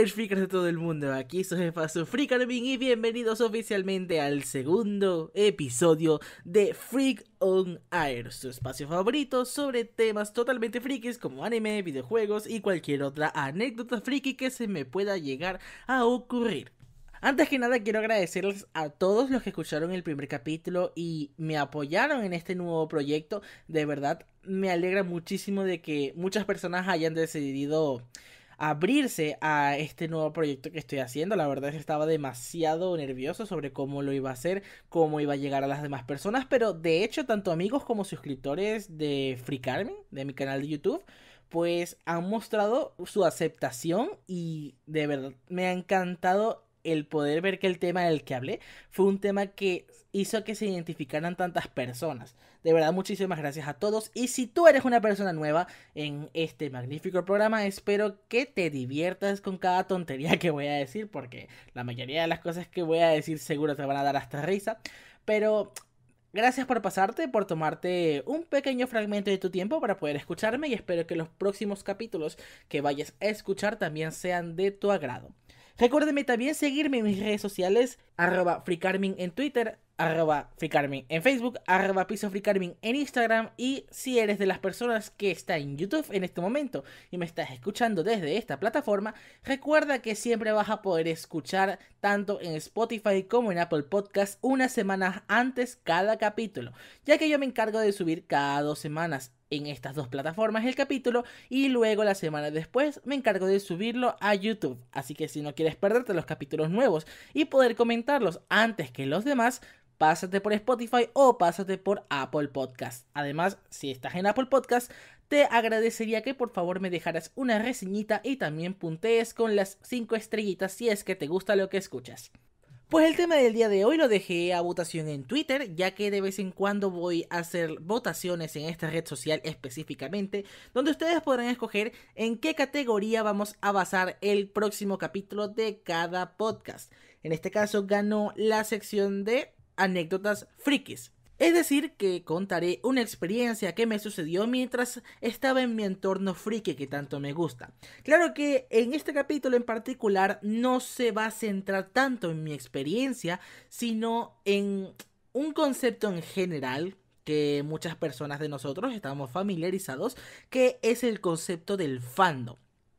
de todo el mundo, aquí su espacio FreakArmin y bienvenidos oficialmente al segundo episodio de Freak on Air, su espacio favorito sobre temas totalmente frikis como anime, videojuegos y cualquier otra anécdota freaky que se me pueda llegar a ocurrir. Antes que nada quiero agradecerles a todos los que escucharon el primer capítulo y me apoyaron en este nuevo proyecto. De verdad me alegra muchísimo de que muchas personas hayan decidido abrirse a este nuevo proyecto que estoy haciendo. La verdad es que estaba demasiado nervioso sobre cómo lo iba a hacer, cómo iba a llegar a las demás personas, pero de hecho tanto amigos como suscriptores de Free Carmen, de mi canal de YouTube, pues han mostrado su aceptación y de verdad me ha encantado el poder ver que el tema del que hablé fue un tema que hizo que se identificaran tantas personas. De verdad, muchísimas gracias a todos. Y si tú eres una persona nueva en este magnífico programa, espero que te diviertas con cada tontería que voy a decir, porque la mayoría de las cosas que voy a decir seguro te van a dar hasta risa. Pero Gracias por pasarte, por tomarte un pequeño fragmento de tu tiempo para poder escucharme y espero que los próximos capítulos que vayas a escuchar también sean de tu agrado. Recuérdeme también seguirme en mis redes sociales, arroba FreeCarmin en Twitter, arroba FreeCarmin en Facebook, arroba Piso en Instagram y si eres de las personas que está en YouTube en este momento y me estás escuchando desde esta plataforma, recuerda que siempre vas a poder escuchar tanto en Spotify como en Apple Podcast unas semanas antes cada capítulo, ya que yo me encargo de subir cada dos semanas en estas dos plataformas el capítulo y luego la semana después me encargo de subirlo a YouTube. Así que si no quieres perderte los capítulos nuevos y poder comentarlos antes que los demás, pásate por Spotify o pásate por Apple Podcast. Además, si estás en Apple Podcast, te agradecería que por favor me dejaras una reseñita y también puntees con las 5 estrellitas si es que te gusta lo que escuchas. Pues el tema del día de hoy lo dejé a votación en Twitter, ya que de vez en cuando voy a hacer votaciones en esta red social específicamente, donde ustedes podrán escoger en qué categoría vamos a basar el próximo capítulo de cada podcast. En este caso ganó la sección de anécdotas frikis. Es decir, que contaré una experiencia que me sucedió mientras estaba en mi entorno friki que tanto me gusta. Claro que en este capítulo en particular no se va a centrar tanto en mi experiencia, sino en un concepto en general que muchas personas de nosotros estamos familiarizados, que es el concepto del fandom.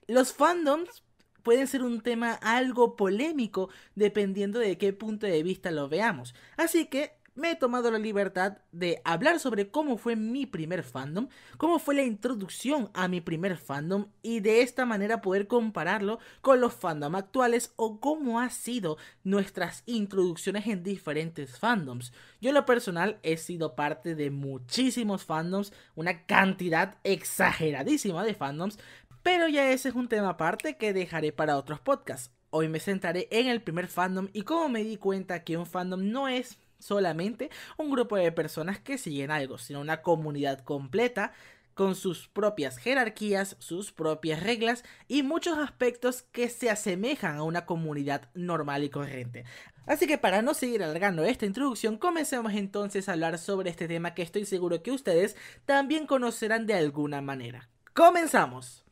Los fandoms pueden ser un tema algo polémico dependiendo de qué punto de vista lo veamos. Así que me he tomado la libertad de hablar sobre cómo fue mi primer fandom, cómo fue la introducción a mi primer fandom y de esta manera poder compararlo con los fandom actuales o cómo ha sido nuestras introducciones en diferentes fandoms. Yo en lo personal he sido parte de muchísimos fandoms, una cantidad exageradísima de fandoms, pero ya ese es un tema aparte que dejaré para otros podcasts. Hoy me centraré en el primer fandom y cómo me di cuenta que un fandom no es solamente un grupo de personas que siguen algo, sino una comunidad completa con sus propias jerarquías, sus propias reglas y muchos aspectos que se asemejan a una comunidad normal y corriente. Así que para no seguir alargando esta introducción, comencemos entonces a hablar sobre este tema que estoy seguro que ustedes también conocerán de alguna manera. ¡Comenzamos!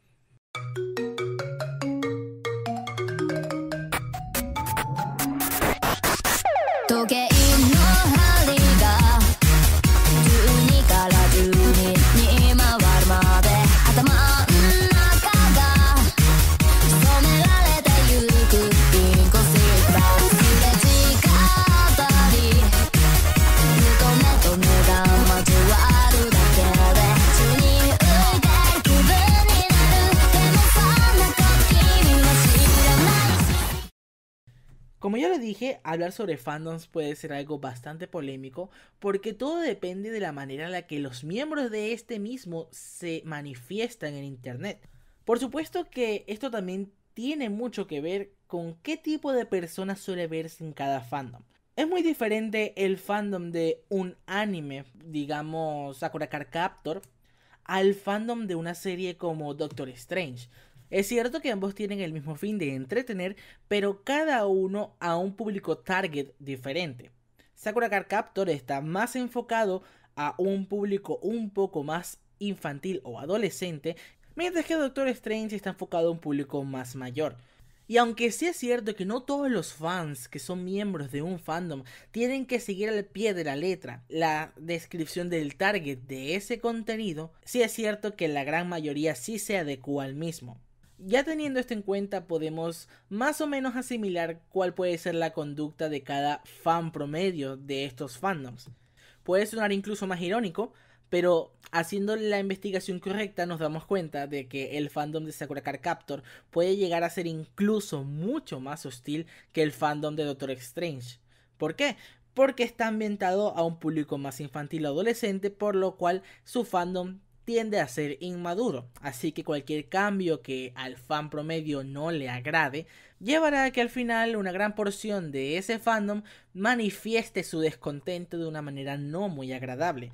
hablar sobre fandoms puede ser algo bastante polémico porque todo depende de la manera en la que los miembros de este mismo se manifiestan en Internet. Por supuesto que esto también tiene mucho que ver con qué tipo de personas suele verse en cada fandom. Es muy diferente el fandom de un anime, digamos Sakura Card Captor, al fandom de una serie como Doctor Strange, es cierto que ambos tienen el mismo fin de entretener, pero cada uno a un público target diferente. Sakura Card Captor está más enfocado a un público un poco más infantil o adolescente, mientras que Doctor Strange está enfocado a un público más mayor. Y aunque sí es cierto que no todos los fans que son miembros de un fandom tienen que seguir al pie de la letra la descripción del target de ese contenido, sí es cierto que la gran mayoría sí se adecua al mismo. Ya teniendo esto en cuenta, podemos más o menos asimilar cuál puede ser la conducta de cada fan promedio de estos fandoms. Puede sonar incluso más irónico, pero haciendo la investigación correcta nos damos cuenta de que el fandom de Sakura Captor puede llegar a ser incluso mucho más hostil que el fandom de Doctor Strange. ¿Por qué? Porque está ambientado a un público más infantil o adolescente, por lo cual su fandom tiende a ser inmaduro, así que cualquier cambio que al fan promedio no le agrade llevará a que al final una gran porción de ese fandom manifieste su descontento de una manera no muy agradable.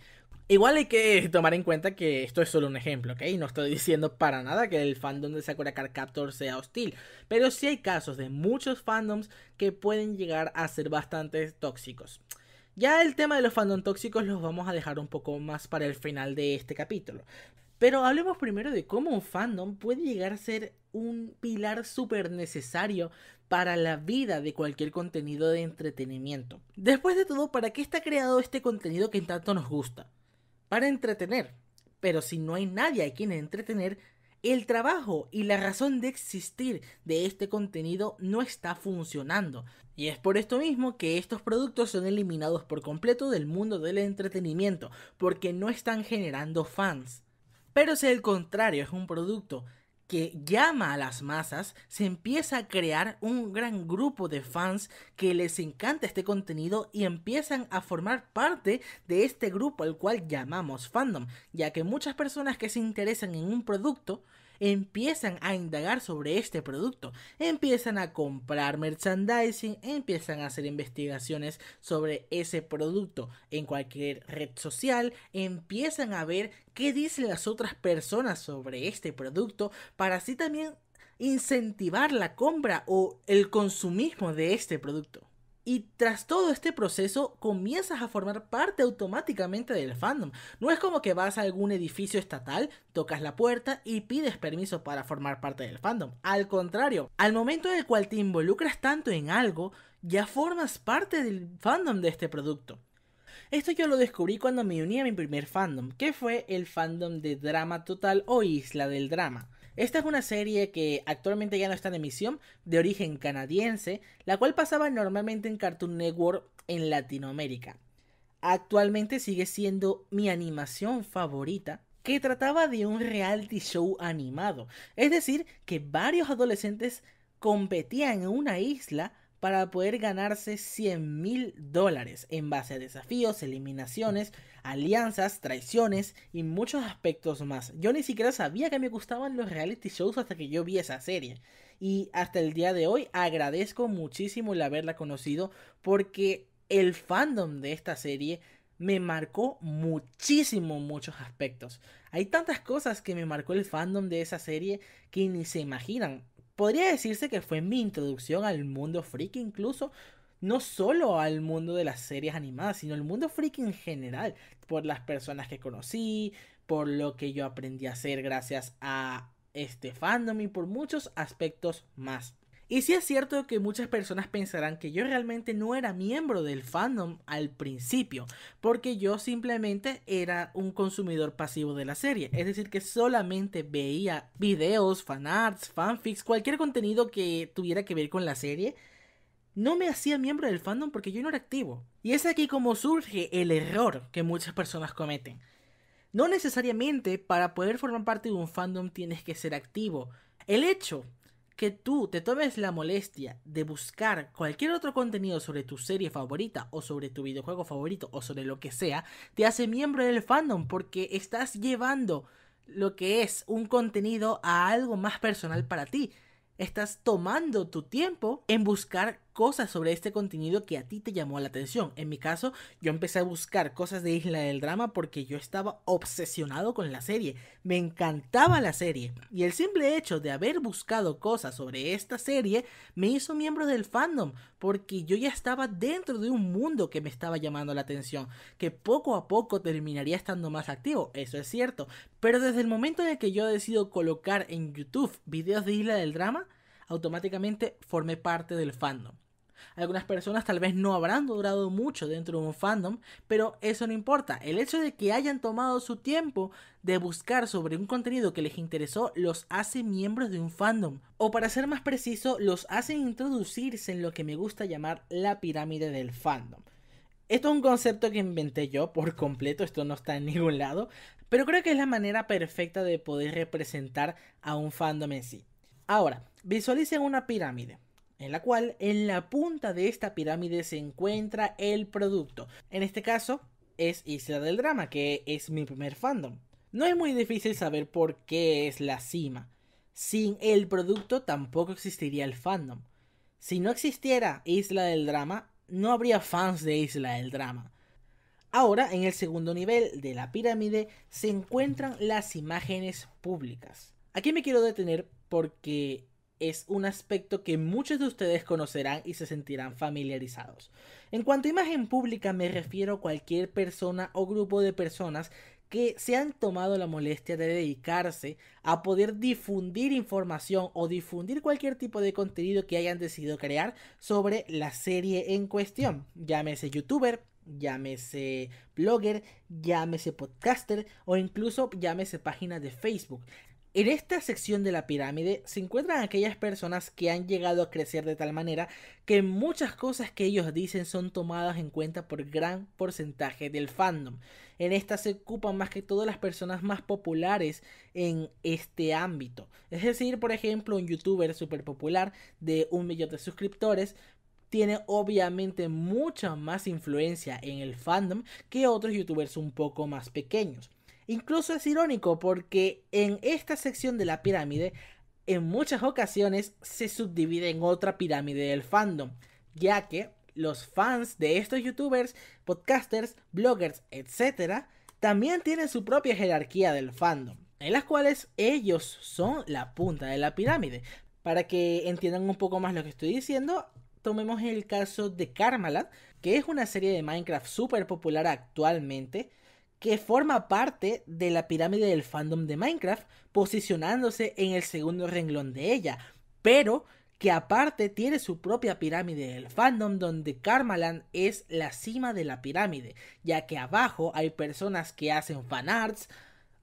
Igual hay que tomar en cuenta que esto es solo un ejemplo, ¿ok? No estoy diciendo para nada que el fandom de Sakura Card 14 sea hostil, pero sí hay casos de muchos fandoms que pueden llegar a ser bastante tóxicos. Ya el tema de los fandom tóxicos los vamos a dejar un poco más para el final de este capítulo. Pero hablemos primero de cómo un fandom puede llegar a ser un pilar súper necesario para la vida de cualquier contenido de entretenimiento. Después de todo, ¿para qué está creado este contenido que tanto nos gusta? Para entretener. Pero si no hay nadie a quien entretener, el trabajo y la razón de existir de este contenido no está funcionando. Y es por esto mismo que estos productos son eliminados por completo del mundo del entretenimiento, porque no están generando fans. Pero si el contrario es un producto que llama a las masas, se empieza a crear un gran grupo de fans que les encanta este contenido y empiezan a formar parte de este grupo al cual llamamos fandom, ya que muchas personas que se interesan en un producto empiezan a indagar sobre este producto, empiezan a comprar merchandising, empiezan a hacer investigaciones sobre ese producto en cualquier red social, empiezan a ver qué dicen las otras personas sobre este producto para así también incentivar la compra o el consumismo de este producto. Y tras todo este proceso comienzas a formar parte automáticamente del fandom. No es como que vas a algún edificio estatal, tocas la puerta y pides permiso para formar parte del fandom. Al contrario, al momento en el cual te involucras tanto en algo, ya formas parte del fandom de este producto. Esto yo lo descubrí cuando me uní a mi primer fandom, que fue el fandom de Drama Total o Isla del Drama. Esta es una serie que actualmente ya no está en emisión, de origen canadiense, la cual pasaba normalmente en Cartoon Network en Latinoamérica. Actualmente sigue siendo mi animación favorita, que trataba de un reality show animado, es decir, que varios adolescentes competían en una isla para poder ganarse 100 mil dólares en base a desafíos, eliminaciones, alianzas, traiciones y muchos aspectos más. Yo ni siquiera sabía que me gustaban los reality shows hasta que yo vi esa serie. Y hasta el día de hoy agradezco muchísimo el haberla conocido porque el fandom de esta serie me marcó muchísimo muchos aspectos. Hay tantas cosas que me marcó el fandom de esa serie que ni se imaginan podría decirse que fue mi introducción al mundo freak incluso, no solo al mundo de las series animadas, sino al mundo freak en general, por las personas que conocí, por lo que yo aprendí a hacer gracias a este fandom y por muchos aspectos más. Y sí es cierto que muchas personas pensarán que yo realmente no era miembro del fandom al principio, porque yo simplemente era un consumidor pasivo de la serie, es decir, que solamente veía videos, fanarts, fanfics, cualquier contenido que tuviera que ver con la serie. No me hacía miembro del fandom porque yo no era activo. Y es aquí como surge el error que muchas personas cometen. No necesariamente para poder formar parte de un fandom tienes que ser activo. El hecho que tú te tomes la molestia de buscar cualquier otro contenido sobre tu serie favorita o sobre tu videojuego favorito o sobre lo que sea, te hace miembro del fandom porque estás llevando lo que es un contenido a algo más personal para ti. Estás tomando tu tiempo en buscar cosas sobre este contenido que a ti te llamó la atención. En mi caso, yo empecé a buscar cosas de Isla del Drama porque yo estaba obsesionado con la serie. Me encantaba la serie. Y el simple hecho de haber buscado cosas sobre esta serie me hizo miembro del fandom porque yo ya estaba dentro de un mundo que me estaba llamando la atención, que poco a poco terminaría estando más activo, eso es cierto. Pero desde el momento en el que yo decido colocar en YouTube videos de Isla del Drama, automáticamente formé parte del fandom. Algunas personas tal vez no habrán durado mucho dentro de un fandom, pero eso no importa. El hecho de que hayan tomado su tiempo de buscar sobre un contenido que les interesó los hace miembros de un fandom. O para ser más preciso, los hace introducirse en lo que me gusta llamar la pirámide del fandom. Esto es un concepto que inventé yo por completo, esto no está en ningún lado, pero creo que es la manera perfecta de poder representar a un fandom en sí. Ahora, visualicen una pirámide en la cual en la punta de esta pirámide se encuentra el producto. En este caso es Isla del Drama, que es mi primer fandom. No es muy difícil saber por qué es la cima. Sin el producto tampoco existiría el fandom. Si no existiera Isla del Drama, no habría fans de Isla del Drama. Ahora, en el segundo nivel de la pirámide se encuentran las imágenes públicas. Aquí me quiero detener porque es un aspecto que muchos de ustedes conocerán y se sentirán familiarizados. En cuanto a imagen pública me refiero a cualquier persona o grupo de personas que se han tomado la molestia de dedicarse a poder difundir información o difundir cualquier tipo de contenido que hayan decidido crear sobre la serie en cuestión. Llámese youtuber, llámese blogger, llámese podcaster o incluso llámese página de Facebook. En esta sección de la pirámide se encuentran aquellas personas que han llegado a crecer de tal manera que muchas cosas que ellos dicen son tomadas en cuenta por gran porcentaje del fandom. En esta se ocupan más que todas las personas más populares en este ámbito. Es decir, por ejemplo, un youtuber súper popular de un millón de suscriptores tiene obviamente mucha más influencia en el fandom que otros youtubers un poco más pequeños. Incluso es irónico porque en esta sección de la pirámide, en muchas ocasiones se subdivide en otra pirámide del fandom, ya que los fans de estos youtubers, podcasters, bloggers, etc., también tienen su propia jerarquía del fandom, en las cuales ellos son la punta de la pirámide. Para que entiendan un poco más lo que estoy diciendo, tomemos el caso de Karmaland, que es una serie de Minecraft súper popular actualmente, que forma parte de la pirámide del fandom de Minecraft, posicionándose en el segundo renglón de ella, pero que aparte tiene su propia pirámide del fandom donde Karmaland es la cima de la pirámide, ya que abajo hay personas que hacen fanarts,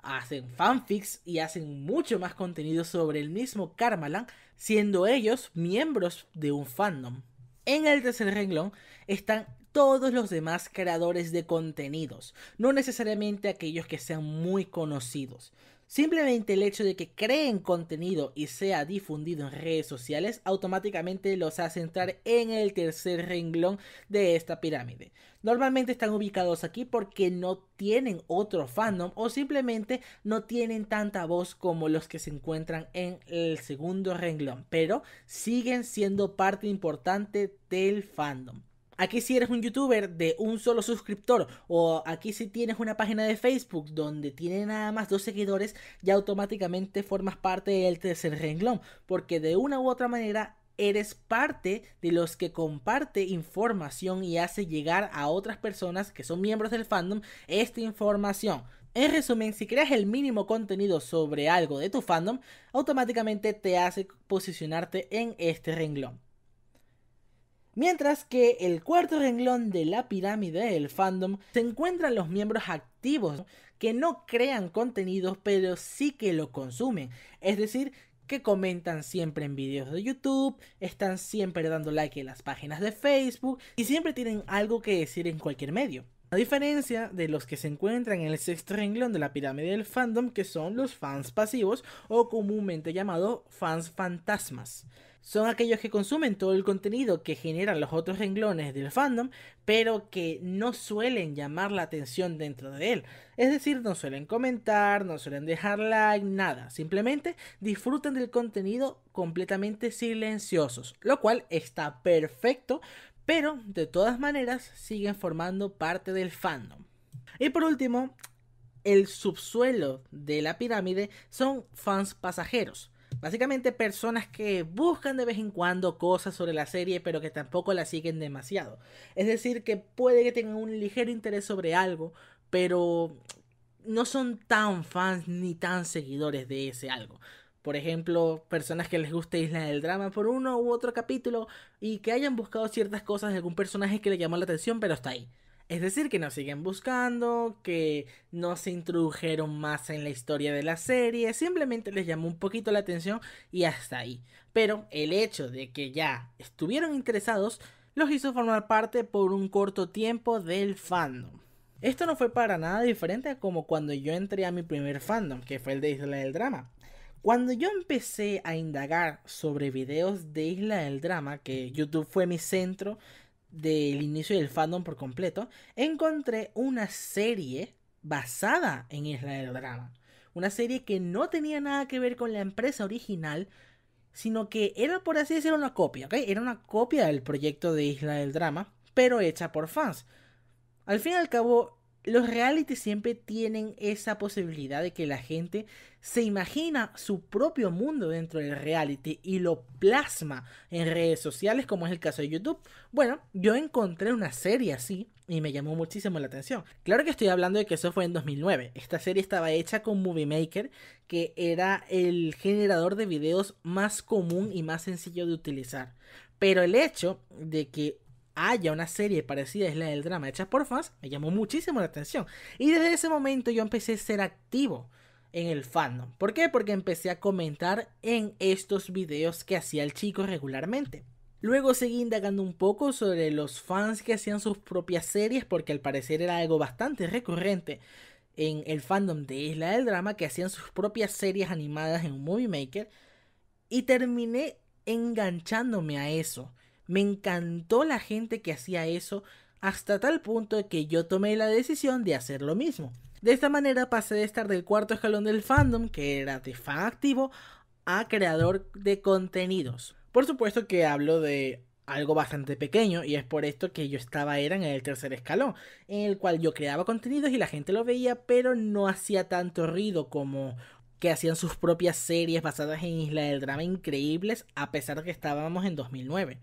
hacen fanfics y hacen mucho más contenido sobre el mismo Karmaland, siendo ellos miembros de un fandom. En el tercer renglón están todos los demás creadores de contenidos, no necesariamente aquellos que sean muy conocidos. Simplemente el hecho de que creen contenido y sea difundido en redes sociales automáticamente los hace entrar en el tercer renglón de esta pirámide. Normalmente están ubicados aquí porque no tienen otro fandom o simplemente no tienen tanta voz como los que se encuentran en el segundo renglón, pero siguen siendo parte importante del fandom. Aquí si eres un youtuber de un solo suscriptor o aquí si tienes una página de Facebook donde tiene nada más dos seguidores, ya automáticamente formas parte del tercer renglón, porque de una u otra manera eres parte de los que comparte información y hace llegar a otras personas que son miembros del fandom esta información. En resumen, si creas el mínimo contenido sobre algo de tu fandom, automáticamente te hace posicionarte en este renglón. Mientras que el cuarto renglón de la pirámide del fandom se encuentran los miembros activos que no crean contenidos pero sí que lo consumen, es decir, que comentan siempre en videos de YouTube, están siempre dando like en las páginas de Facebook y siempre tienen algo que decir en cualquier medio. A diferencia de los que se encuentran en el sexto renglón de la pirámide del fandom, que son los fans pasivos o comúnmente llamados fans fantasmas son aquellos que consumen todo el contenido que generan los otros renglones del fandom, pero que no suelen llamar la atención dentro de él. Es decir, no suelen comentar, no suelen dejar like, nada. Simplemente disfrutan del contenido completamente silenciosos, lo cual está perfecto, pero de todas maneras siguen formando parte del fandom. Y por último, el subsuelo de la pirámide son fans pasajeros Básicamente personas que buscan de vez en cuando cosas sobre la serie pero que tampoco la siguen demasiado. Es decir, que puede que tengan un ligero interés sobre algo, pero no son tan fans ni tan seguidores de ese algo. Por ejemplo, personas que les guste Isla del Drama por uno u otro capítulo y que hayan buscado ciertas cosas de algún personaje que le llamó la atención, pero está ahí. Es decir, que nos siguen buscando, que no se introdujeron más en la historia de la serie, simplemente les llamó un poquito la atención y hasta ahí. Pero el hecho de que ya estuvieron interesados los hizo formar parte por un corto tiempo del fandom. Esto no fue para nada diferente a como cuando yo entré a mi primer fandom, que fue el de Isla del Drama. Cuando yo empecé a indagar sobre videos de Isla del Drama, que YouTube fue mi centro del inicio del fandom por completo, encontré una serie basada en Isla del Drama. Una serie que no tenía nada que ver con la empresa original, sino que era, por así decirlo, una copia, Era una copia del proyecto de Isla del Drama, pero hecha por fans. Al fin y al cabo, los reality siempre tienen esa posibilidad de que la gente se imagina su propio mundo dentro del reality y lo plasma en redes sociales como es el caso de YouTube. Bueno, yo encontré una serie así y me llamó muchísimo la atención. Claro que estoy hablando de que eso fue en 2009. Esta serie estaba hecha con Movie Maker, que era el generador de videos más común y más sencillo de utilizar. Pero el hecho de que haya una serie parecida a Isla del Drama hecha por fans, me llamó muchísimo la atención. Y desde ese momento yo empecé a ser activo en el fandom. ¿Por qué? Porque empecé a comentar en estos videos que hacía el chico regularmente. Luego seguí indagando un poco sobre los fans que hacían sus propias series, porque al parecer era algo bastante recurrente en el fandom de Isla del Drama, que hacían sus propias series animadas en un Movie Maker. Y terminé enganchándome a eso. Me encantó la gente que hacía eso hasta tal punto que yo tomé la decisión de hacer lo mismo. De esta manera pasé de estar del cuarto escalón del fandom, que era de fan activo, a creador de contenidos. Por supuesto que hablo de algo bastante pequeño y es por esto que yo estaba era en el tercer escalón, en el cual yo creaba contenidos y la gente lo veía, pero no hacía tanto ruido como que hacían sus propias series basadas en Isla del Drama increíbles, a pesar de que estábamos en 2009.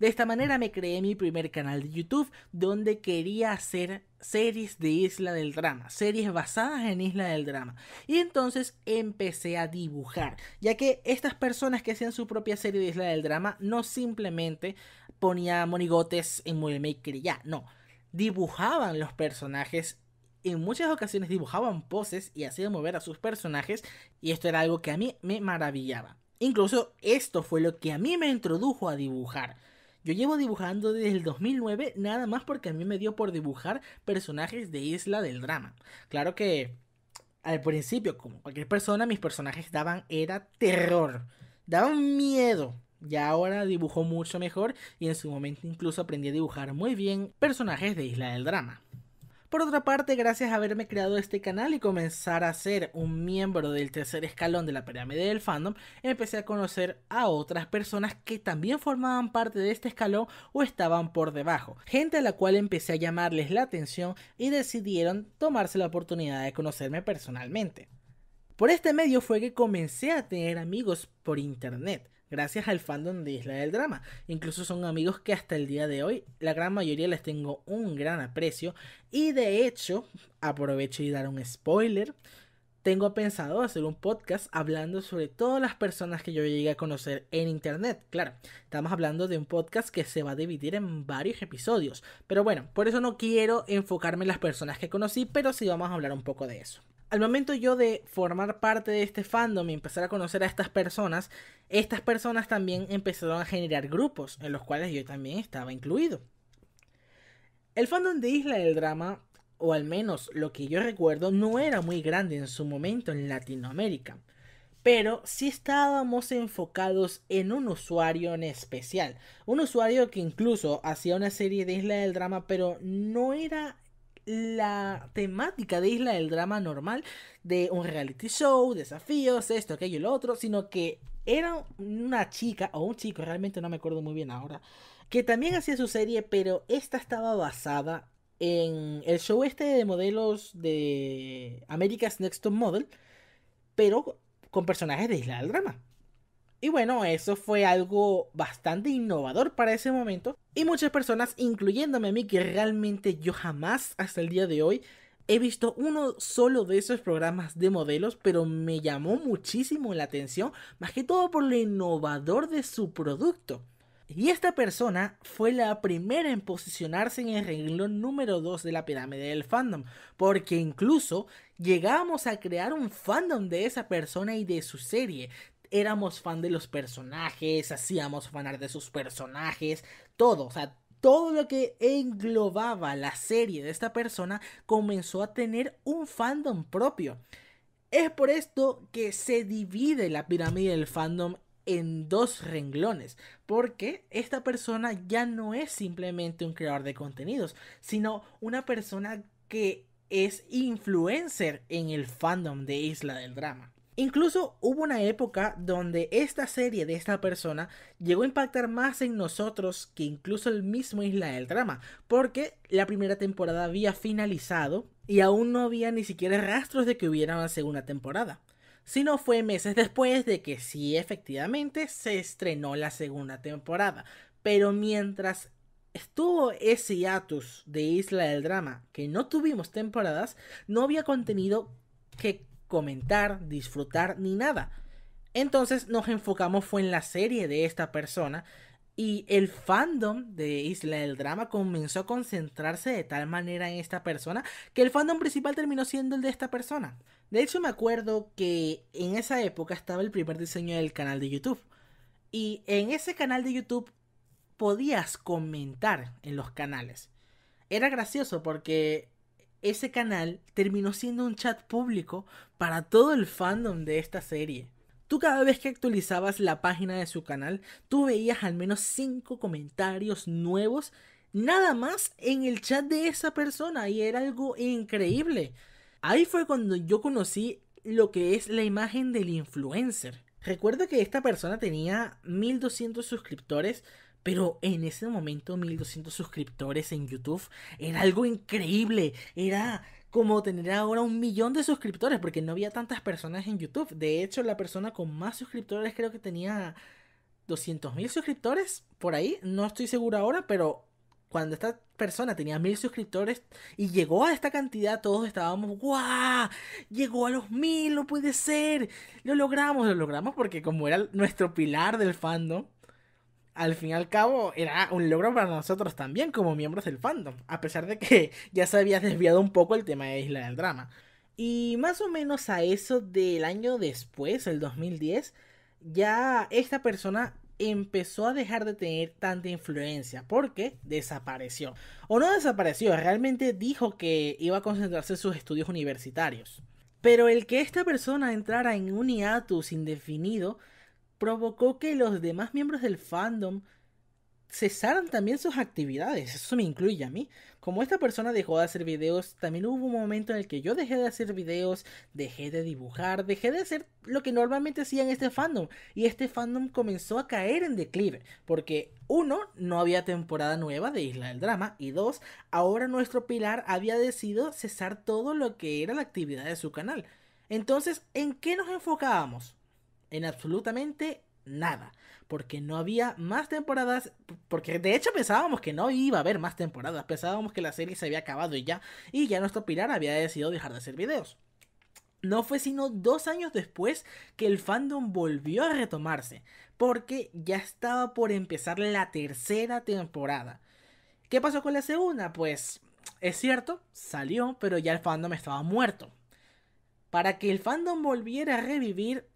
De esta manera me creé mi primer canal de YouTube donde quería hacer series de Isla del Drama, series basadas en Isla del Drama. Y entonces empecé a dibujar, ya que estas personas que hacían su propia serie de Isla del Drama no simplemente ponía monigotes en Movie Maker y ya, no. Dibujaban los personajes en muchas ocasiones dibujaban poses y hacían mover a sus personajes y esto era algo que a mí me maravillaba. Incluso esto fue lo que a mí me introdujo a dibujar. Yo llevo dibujando desde el 2009 nada más porque a mí me dio por dibujar personajes de Isla del Drama. Claro que al principio, como cualquier persona, mis personajes daban era terror, daban miedo. Ya ahora dibujo mucho mejor y en su momento incluso aprendí a dibujar muy bien personajes de Isla del Drama. Por otra parte, gracias a haberme creado este canal y comenzar a ser un miembro del tercer escalón de la pirámide del fandom, empecé a conocer a otras personas que también formaban parte de este escalón o estaban por debajo. Gente a la cual empecé a llamarles la atención y decidieron tomarse la oportunidad de conocerme personalmente. Por este medio fue que comencé a tener amigos por internet gracias al fandom de Isla del Drama. Incluso son amigos que hasta el día de hoy la gran mayoría les tengo un gran aprecio. Y de hecho, aprovecho y dar un spoiler. Tengo pensado hacer un podcast hablando sobre todas las personas que yo llegué a conocer en internet. Claro, estamos hablando de un podcast que se va a dividir en varios episodios. Pero bueno, por eso no quiero enfocarme en las personas que conocí, pero sí vamos a hablar un poco de eso al momento yo de formar parte de este fandom y empezar a conocer a estas personas, estas personas también empezaron a generar grupos en los cuales yo también estaba incluido. El fandom de Isla del Drama, o al menos lo que yo recuerdo, no era muy grande en su momento en Latinoamérica, pero sí estábamos enfocados en un usuario en especial, un usuario que incluso hacía una serie de Isla del Drama, pero no era la temática de Isla del Drama normal, de un reality show, desafíos, esto, aquello y lo otro, sino que era una chica o un chico, realmente no me acuerdo muy bien ahora, que también hacía su serie, pero esta estaba basada en el show este de modelos de America's Next Top Model, pero con personajes de Isla del Drama. Y bueno, eso fue algo bastante innovador para ese momento. Y muchas personas, incluyéndome a mí, que realmente yo jamás hasta el día de hoy he visto uno solo de esos programas de modelos, pero me llamó muchísimo la atención, más que todo por lo innovador de su producto. Y esta persona fue la primera en posicionarse en el renglón número 2 de la pirámide del fandom, porque incluso llegábamos a crear un fandom de esa persona y de su serie, éramos fan de los personajes, hacíamos fanar de sus personajes, todo, o sea, todo lo que englobaba la serie de esta persona comenzó a tener un fandom propio. Es por esto que se divide la pirámide del fandom en dos renglones, porque esta persona ya no es simplemente un creador de contenidos, sino una persona que es influencer en el fandom de Isla del Drama. Incluso hubo una época donde esta serie de esta persona llegó a impactar más en nosotros que incluso el mismo Isla del Drama, porque la primera temporada había finalizado y aún no había ni siquiera rastros de que hubiera una segunda temporada sino fue meses después de que sí efectivamente se estrenó la segunda temporada. Pero mientras estuvo ese hiatus de Isla del Drama, que no tuvimos temporadas, no había contenido que comentar, disfrutar ni nada. Entonces nos enfocamos fue en la serie de esta persona y el fandom de Isla del Drama comenzó a concentrarse de tal manera en esta persona que el fandom principal terminó siendo el de esta persona. De hecho me acuerdo que en esa época estaba el primer diseño del canal de YouTube y en ese canal de YouTube podías comentar en los canales. Era gracioso porque ese canal terminó siendo un chat público para todo el fandom de esta serie. Tú cada vez que actualizabas la página de su canal, tú veías al menos 5 comentarios nuevos, nada más en el chat de esa persona, y era algo increíble. Ahí fue cuando yo conocí lo que es la imagen del influencer. Recuerdo que esta persona tenía 1200 suscriptores pero en ese momento 1200 suscriptores en YouTube era algo increíble. Era como tener ahora un millón de suscriptores porque no había tantas personas en YouTube. De hecho, la persona con más suscriptores creo que tenía 200.000 mil suscriptores por ahí. No estoy seguro ahora, pero cuando esta persona tenía mil suscriptores y llegó a esta cantidad, todos estábamos, ¡guau! Llegó a los mil, no puede ser. Lo logramos, lo logramos porque como era nuestro pilar del fandom, al fin y al cabo era un logro para nosotros también como miembros del fandom, a pesar de que ya se había desviado un poco el tema de Isla del Drama. Y más o menos a eso del año después, el 2010, ya esta persona empezó a dejar de tener tanta influencia porque desapareció. O no desapareció, realmente dijo que iba a concentrarse en sus estudios universitarios. Pero el que esta persona entrara en un hiatus indefinido provocó que los demás miembros del fandom cesaran también sus actividades, eso me incluye a mí. Como esta persona dejó de hacer videos, también hubo un momento en el que yo dejé de hacer videos, dejé de dibujar, dejé de hacer lo que normalmente hacía en este fandom. Y este fandom comenzó a caer en declive, porque uno, no había temporada nueva de Isla del Drama, y dos, ahora nuestro pilar había decidido cesar todo lo que era la actividad de su canal. Entonces, ¿en qué nos enfocábamos? en absolutamente nada, porque no había más temporadas, porque de hecho pensábamos que no iba a haber más temporadas, pensábamos que la serie se había acabado y ya, y ya nuestro Pilar había decidido dejar de hacer videos. No fue sino dos años después que el fandom volvió a retomarse, porque ya estaba por empezar la tercera temporada. ¿Qué pasó con la segunda? Pues es cierto, salió, pero ya el fandom estaba muerto. Para que el fandom volviera a revivir,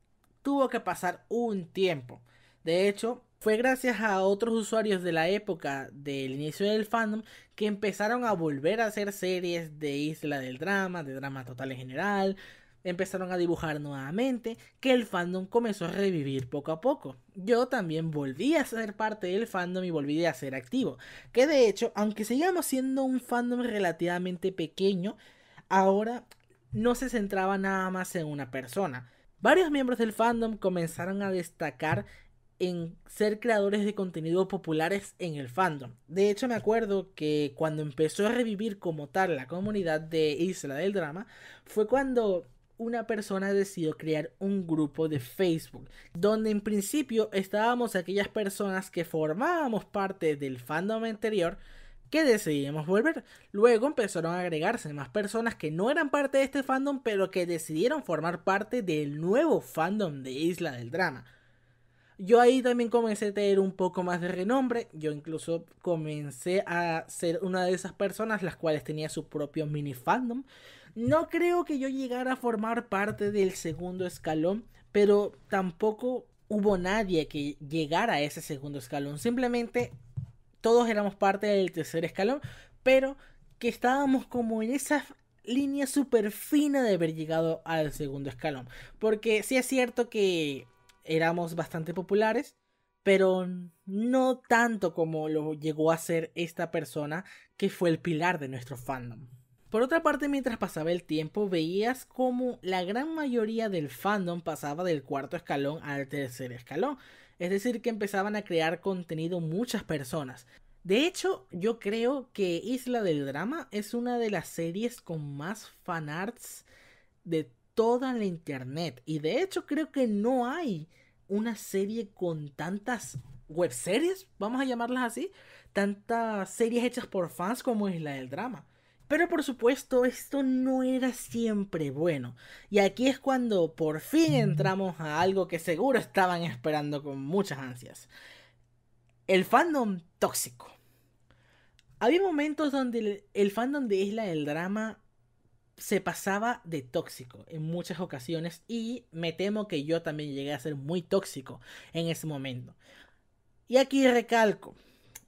tuvo que pasar un tiempo. De hecho, fue gracias a otros usuarios de la época del inicio del fandom que empezaron a volver a hacer series de Isla del Drama, de Drama Total en general, empezaron a dibujar nuevamente, que el fandom comenzó a revivir poco a poco. Yo también volví a ser parte del fandom y volví a ser activo. Que de hecho, aunque seguíamos siendo un fandom relativamente pequeño, ahora no se centraba nada más en una persona. Varios miembros del fandom comenzaron a destacar en ser creadores de contenido populares en el fandom. De hecho, me acuerdo que cuando empezó a revivir como tal la comunidad de Isla del Drama, fue cuando una persona decidió crear un grupo de Facebook, donde en principio estábamos aquellas personas que formábamos parte del fandom anterior, que decidimos volver. Luego empezaron a agregarse más personas que no eran parte de este fandom, pero que decidieron formar parte del nuevo fandom de Isla del Drama. Yo ahí también comencé a tener un poco más de renombre. Yo incluso comencé a ser una de esas personas las cuales tenía su propio mini fandom. No creo que yo llegara a formar parte del segundo escalón, pero tampoco hubo nadie que llegara a ese segundo escalón. Simplemente todos éramos parte del tercer escalón, pero que estábamos como en esa línea súper fina de haber llegado al segundo escalón. Porque sí es cierto que éramos bastante populares, pero no tanto como lo llegó a ser esta persona que fue el pilar de nuestro fandom. Por otra parte, mientras pasaba el tiempo, veías como la gran mayoría del fandom pasaba del cuarto escalón al tercer escalón. Es decir, que empezaban a crear contenido muchas personas. De hecho, yo creo que Isla del Drama es una de las series con más fanarts de toda la internet. Y de hecho, creo que no hay una serie con tantas webseries, vamos a llamarlas así, tantas series hechas por fans como Isla del Drama. Pero por supuesto, esto no era siempre bueno. Y aquí es cuando por fin mm. entramos a algo que seguro estaban esperando con muchas ansias. El fandom tóxico. Había momentos donde el fandom de Isla del Drama se pasaba de tóxico en muchas ocasiones y me temo que yo también llegué a ser muy tóxico en ese momento. Y aquí recalco,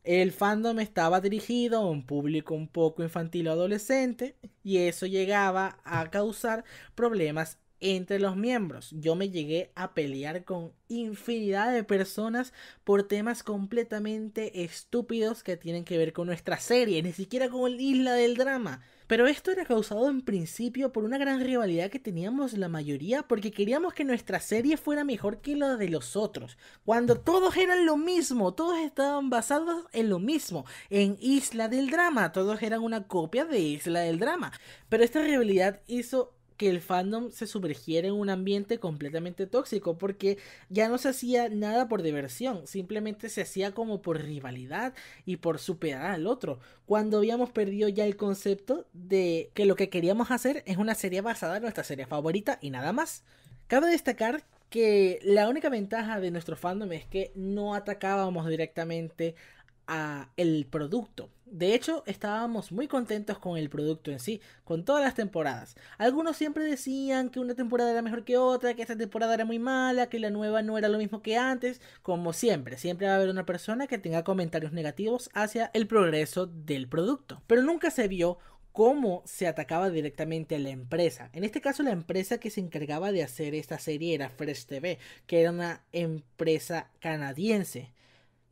el fandom estaba dirigido a un público un poco infantil o adolescente y eso llegaba a causar problemas entre los miembros. Yo me llegué a pelear con infinidad de personas por temas completamente estúpidos que tienen que ver con nuestra serie, ni siquiera con Isla del Drama. Pero esto era causado en principio por una gran rivalidad que teníamos la mayoría porque queríamos que nuestra serie fuera mejor que la de los otros, cuando todos eran lo mismo, todos estaban basados en lo mismo, en Isla del Drama, todos eran una copia de Isla del Drama. Pero esta rivalidad hizo que el fandom se sumergiera en un ambiente completamente tóxico, porque ya no se hacía nada por diversión, simplemente se hacía como por rivalidad y por superar al otro, cuando habíamos perdido ya el concepto de que lo que queríamos hacer es una serie basada en nuestra serie favorita y nada más. Cabe destacar que la única ventaja de nuestro fandom es que no atacábamos directamente a el producto, de hecho, estábamos muy contentos con el producto en sí, con todas las temporadas. Algunos siempre decían que una temporada era mejor que otra, que esta temporada era muy mala, que la nueva no era lo mismo que antes. Como siempre, siempre va a haber una persona que tenga comentarios negativos hacia el progreso del producto. Pero nunca se vio cómo se atacaba directamente a la empresa. En este caso, la empresa que se encargaba de hacer esta serie era Fresh TV, que era una empresa canadiense.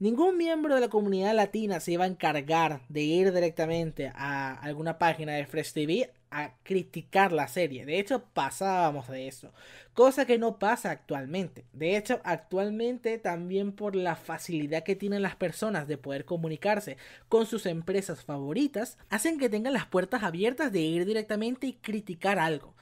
Ningún miembro de la comunidad latina se iba a encargar de ir directamente a alguna página de Fresh TV a criticar la serie. De hecho, pasábamos de eso. Cosa que no pasa actualmente. De hecho, actualmente también por la facilidad que tienen las personas de poder comunicarse con sus empresas favoritas, hacen que tengan las puertas abiertas de ir directamente y criticar algo.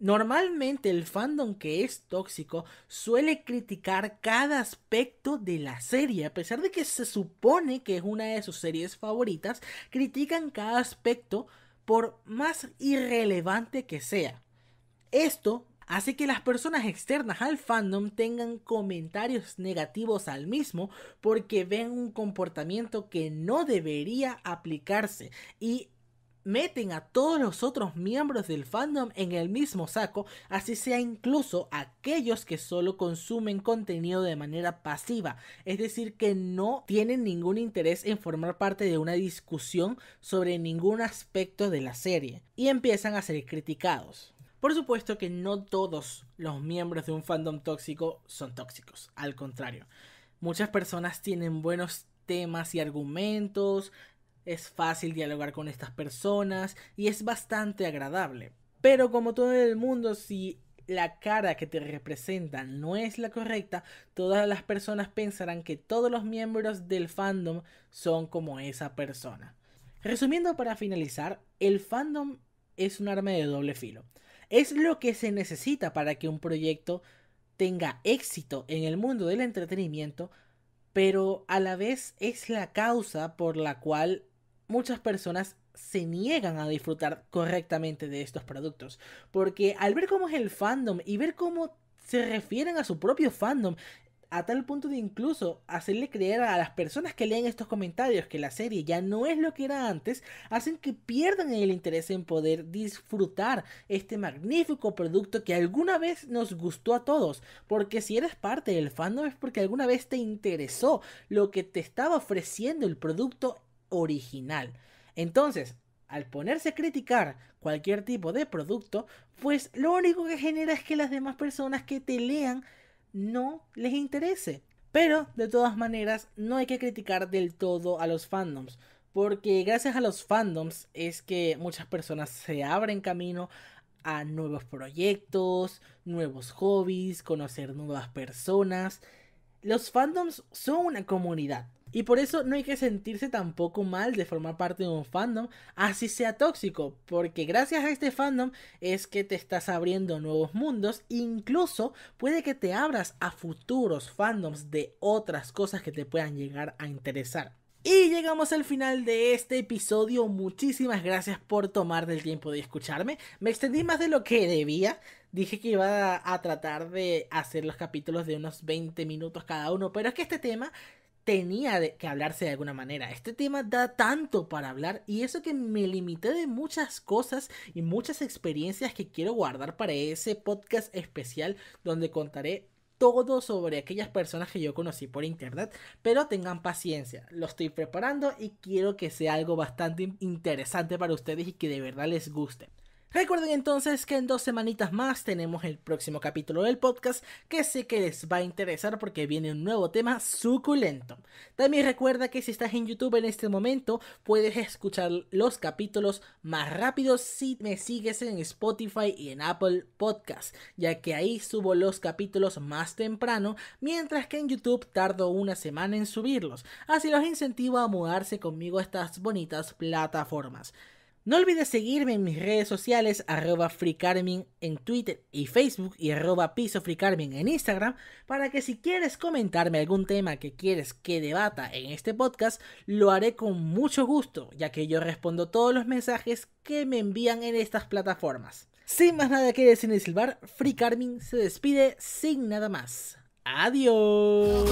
Normalmente el fandom que es tóxico suele criticar cada aspecto de la serie, a pesar de que se supone que es una de sus series favoritas, critican cada aspecto por más irrelevante que sea. Esto hace que las personas externas al fandom tengan comentarios negativos al mismo porque ven un comportamiento que no debería aplicarse y meten a todos los otros miembros del fandom en el mismo saco, así sea incluso aquellos que solo consumen contenido de manera pasiva, es decir, que no tienen ningún interés en formar parte de una discusión sobre ningún aspecto de la serie, y empiezan a ser criticados. Por supuesto que no todos los miembros de un fandom tóxico son tóxicos, al contrario. Muchas personas tienen buenos temas y argumentos, es fácil dialogar con estas personas y es bastante agradable. Pero como todo el mundo, si la cara que te representa no es la correcta, todas las personas pensarán que todos los miembros del fandom son como esa persona. Resumiendo para finalizar, el fandom es un arma de doble filo. Es lo que se necesita para que un proyecto tenga éxito en el mundo del entretenimiento, pero a la vez es la causa por la cual muchas personas se niegan a disfrutar correctamente de estos productos. Porque al ver cómo es el fandom y ver cómo se refieren a su propio fandom, a tal punto de incluso hacerle creer a las personas que leen estos comentarios que la serie ya no es lo que era antes, hacen que pierdan el interés en poder disfrutar este magnífico producto que alguna vez nos gustó a todos, porque si eres parte del fandom es porque alguna vez te interesó lo que te estaba ofreciendo el producto original. Entonces, al ponerse a criticar cualquier tipo de producto, pues lo único que genera es que las demás personas que te lean no les interese. Pero de todas maneras, no hay que criticar del todo a los fandoms, porque gracias a los fandoms es que muchas personas se abren camino a nuevos proyectos, nuevos hobbies, conocer nuevas personas. Los fandoms son una comunidad y por eso no hay que sentirse tampoco mal de formar parte de un fandom, así sea tóxico, porque gracias a este fandom es que te estás abriendo nuevos mundos, incluso puede que te abras a futuros fandoms de otras cosas que te puedan llegar a interesar. Y llegamos al final de este episodio. Muchísimas gracias por tomar el tiempo de escucharme. Me extendí más de lo que debía. Dije que iba a, tratar de hacer los capítulos de unos 20 minutos cada uno, pero es que este tema tenía que hablarse de alguna manera. Este tema da tanto para hablar y eso que me limité de muchas cosas y muchas experiencias que quiero guardar para ese podcast especial donde contaré todo sobre aquellas personas que yo conocí por internet, pero tengan paciencia, lo estoy preparando y quiero que sea algo bastante interesante para ustedes y que de verdad les guste. Recuerden entonces que en dos semanitas más tenemos el próximo capítulo del podcast que sé que les va a interesar porque viene un nuevo tema suculento. También recuerda que si estás en YouTube en este momento puedes escuchar los capítulos más rápidos si me sigues en Spotify y en Apple Podcast, ya que ahí subo los capítulos más temprano, mientras que en YouTube tardo una semana en subirlos. Así los incentivo a mudarse conmigo a estas bonitas plataformas. No olvides seguirme en mis redes sociales, arroba FreeCarmin en Twitter y Facebook y arroba FreeCarmin en Instagram, para que si quieres comentarme algún tema que quieres que debata en este podcast, lo haré con mucho gusto, ya que yo respondo todos los mensajes que me envían en estas plataformas. Sin más nada que decir ni silbar, FreeCarmin se despide sin nada más. Adiós.